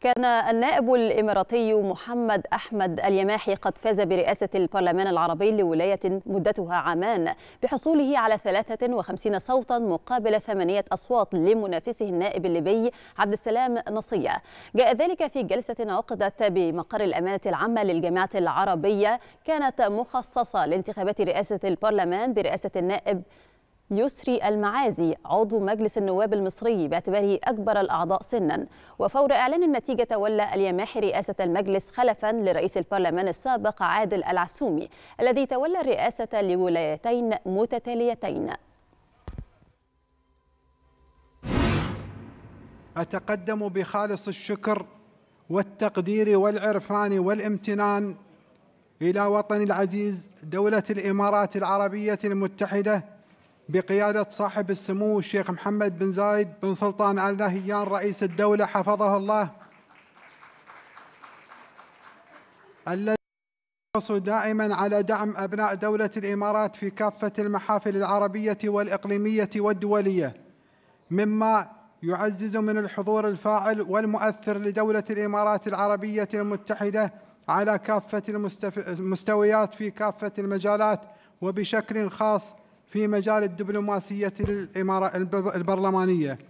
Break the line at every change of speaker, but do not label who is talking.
كان النائب الإماراتي محمد أحمد اليماحي قد فاز برئاسة البرلمان العربي لولاية مدتها عامان بحصوله على 53 صوتا مقابل ثمانية أصوات لمنافسه النائب الليبي عبد السلام نصية جاء ذلك في جلسة عقدت بمقر الأمانة العامة للجامعة العربية كانت مخصصة لانتخابات رئاسة البرلمان برئاسة النائب يسري المعازي عضو مجلس النواب المصري باعتباره أكبر الأعضاء سنا وفور إعلان النتيجة تولى اليماحي رئاسة المجلس خلفا لرئيس البرلمان السابق عادل العسومي الذي تولى الرئاسة لولايتين متتاليتين
أتقدم بخالص الشكر والتقدير والعرفان والامتنان إلى وطني العزيز دولة الإمارات العربية المتحدة بقيادة صاحب السمو الشيخ محمد بن زايد بن سلطان آل نهيان رئيس الدولة حفظه الله الذي يحرص دائما على دعم أبناء دولة الإمارات في كافة المحافل العربية والإقليمية والدولية مما يعزز من الحضور الفاعل والمؤثر لدولة الإمارات العربية المتحدة على كافة المستويات في كافة المجالات وبشكل خاص في مجال الدبلوماسية البرلمانية